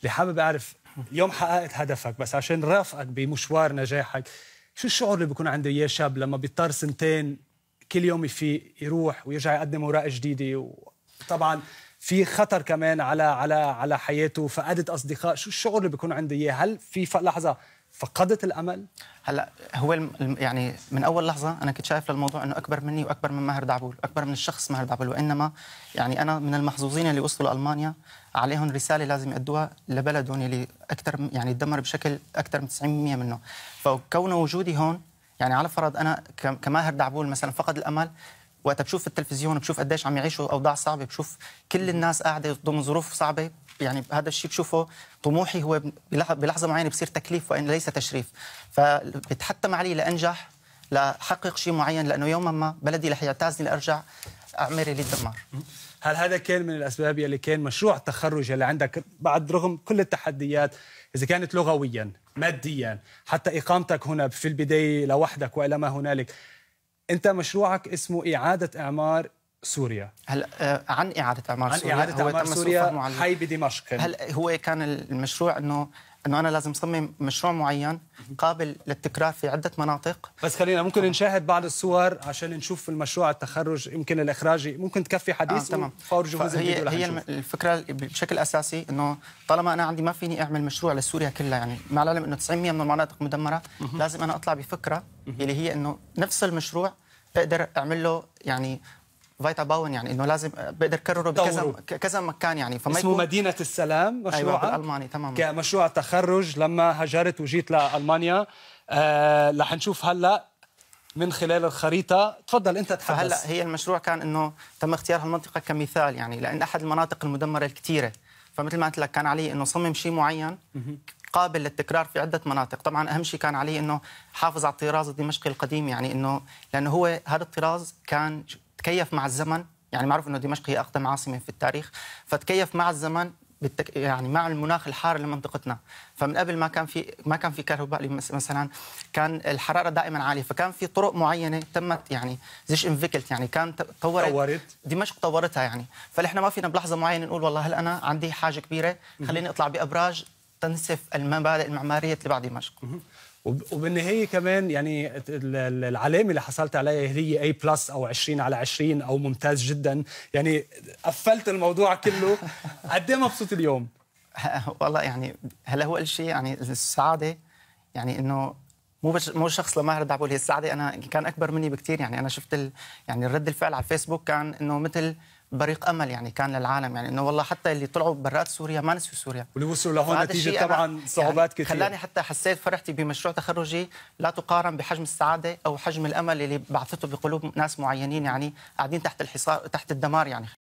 اللي حابب اعرف اليوم حققت هدفك بس عشان رافقك بمشوار نجاحك شو الشعور اللي بيكون عنده اياه شاب لما بيضطر سنتين كل يوم يفيق يروح ويرجع يقدم اوراق جديده وطبعا في خطر كمان على على على حياته فقدت اصدقاء شو الشعور اللي بيكون عنده اياه هل في لحظه فقدت الامل هلا هو الم... يعني من اول لحظه انا كنت شايف للموضوع انه اكبر مني واكبر من ماهر دعبول اكبر من الشخص ماهر دعبول وانما يعني انا من المحظوظين اللي وصلوا لالمانيا عليهم رساله لازم يأدوها لبلدهم اللي اكثر يعني تدمر بشكل اكثر من 90% منه فكون وجودي هون يعني على فرض انا كماهر دعبول مثلا فقد الامل وقتها بشوف التلفزيون بشوف قديش عم يعيشوا اوضاع صعبه بشوف كل الناس قاعده ضمن ظروف صعبه يعني هذا الشيء بشوفه طموحي هو بلحظه معينه بصير تكليف وان ليس تشريف فبتحتم علي لانجح لاحقق شيء معين لانه يوما ما بلدي رح يعتزني لارجع اعمري للدمار هل هذا كان من الاسباب يلي كان مشروع التخرج اللي عندك بعد رغم كل التحديات اذا كانت لغويا ماديا حتى اقامتك هنا في البدايه لوحدك والى ما هنالك انت مشروعك اسمه اعاده اعمار سوريا هل آه، عن اعاده اعمار عن سوريا عن اعاده اعمار سوريا حي بدمشق هل هو كان المشروع انه انه انا لازم اصمم مشروع معين قابل للتكرار في عده مناطق بس خلينا ممكن نشاهد بعض الصور عشان نشوف المشروع التخرج يمكن الاخراجي ممكن تكفي آه، حديث آه، تمام فورجوا هي هي الفكره بشكل اساسي انه طالما انا عندي ما فيني اعمل مشروع لسوريا كلها يعني مع العلم انه 90% من المناطق مدمره لازم انا اطلع بفكره اللي هي انه نفس المشروع اقدر اعمل له يعني فيتا باون يعني انه لازم آه، بقدر كرره بكذا كذا مكان يعني فما اسمه يكون... مدينه السلام مشروع أيوة بالالماني تمام كمشروع تخرج لما هجرت وجيت لالمانيا آه رح نشوف هلا من خلال الخريطه تفضل انت تحدث هلا هي المشروع كان انه تم اختيار هالمنطقه كمثال يعني لان احد المناطق المدمره الكثيره فمثل ما قلت لك كان علي انه صمم شيء معين قابل للتكرار في عده مناطق طبعا اهم شيء كان عليه انه حافظ على الطراز الدمشقي القديم يعني انه لانه هو هذا الطراز كان تكيف مع الزمن يعني معروف انه دمشق هي اقدم عاصمه في التاريخ فتكيف مع الزمن بالتك... يعني مع المناخ الحار لمنطقتنا فمن قبل ما كان في ما كان في كهرباء مثلا كان الحراره دائما عاليه فكان في طرق معينه تمت يعني زيش انفكلت يعني كان طورت طورت دمشق طورتها يعني فنحن ما فينا بلحظه معينه نقول والله هل انا عندي حاجه كبيره خليني اطلع بابراج تنسف المبادئ المعماريه تبع دمشق وبالنهايه كمان يعني العلامه اللي حصلت عليها هي اي بلس او 20 على 20 او ممتاز جدا يعني قفلت الموضوع كله قد ايه مبسوط اليوم والله يعني هلا هو شيء يعني السعاده يعني انه مو مو شخص لماهر دعبول هي السعاده انا كان اكبر مني بكثير يعني انا شفت ال يعني رد الفعل على الفيسبوك كان انه مثل بريق امل يعني كان للعالم يعني انه والله حتى اللي طلعوا برات سوريا ما نسوا سوريا واللي وصلوا لهون نتيجه طبعا يعني صعوبات يعني كثيره خلاني حتى حسيت فرحتي بمشروع تخرجي لا تقارن بحجم السعاده او حجم الامل اللي بعثته بقلوب ناس معينين يعني قاعدين تحت الحصار تحت الدمار يعني